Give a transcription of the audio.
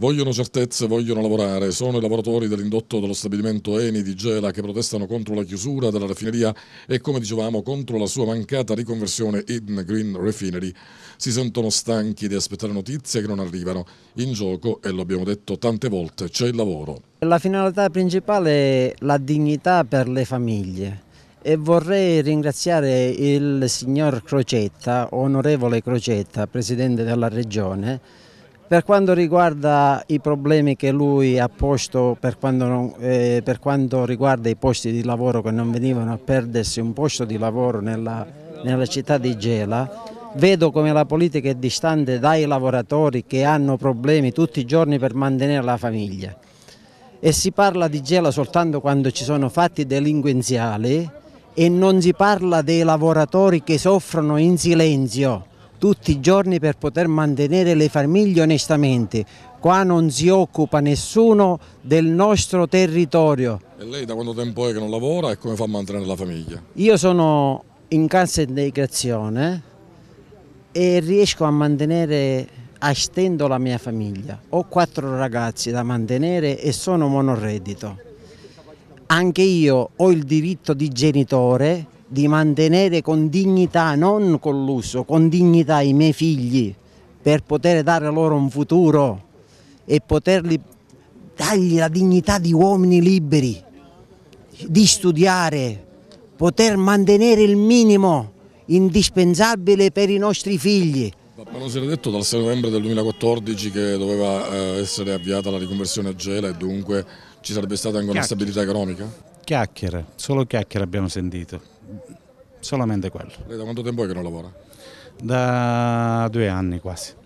Vogliono certezze, vogliono lavorare. Sono i lavoratori dell'indotto dello stabilimento Eni di Gela che protestano contro la chiusura della raffineria e, come dicevamo, contro la sua mancata riconversione in Green Refinery. Si sentono stanchi di aspettare notizie che non arrivano. In gioco, e lo abbiamo detto tante volte, c'è il lavoro. La finalità principale è la dignità per le famiglie e vorrei ringraziare il signor Crocetta, onorevole Crocetta, presidente della regione, per quanto riguarda i problemi che lui ha posto per quanto, non, eh, per quanto riguarda i posti di lavoro che non venivano a perdersi un posto di lavoro nella, nella città di Gela, vedo come la politica è distante dai lavoratori che hanno problemi tutti i giorni per mantenere la famiglia e si parla di Gela soltanto quando ci sono fatti delinquenziali e non si parla dei lavoratori che soffrono in silenzio tutti i giorni per poter mantenere le famiglie onestamente. Qua non si occupa nessuno del nostro territorio. E lei da quanto tempo è che non lavora e come fa a mantenere la famiglia? Io sono in cassa integrazione e riesco a mantenere a stento la mia famiglia. Ho quattro ragazzi da mantenere e sono monoreddito. Anche io ho il diritto di genitore di mantenere con dignità, non con lusso, con dignità i miei figli per poter dare loro un futuro e poterli dargli la dignità di uomini liberi, di studiare, poter mantenere il minimo indispensabile per i nostri figli. Papà non si era detto dal 6 novembre del 2014 che doveva eh, essere avviata la riconversione a Gela e dunque ci sarebbe stata anche una stabilità economica? Chiacchiere, solo chiacchiere abbiamo sentito solamente quello. Lei da quanto tempo è che non lavora? Da due anni quasi.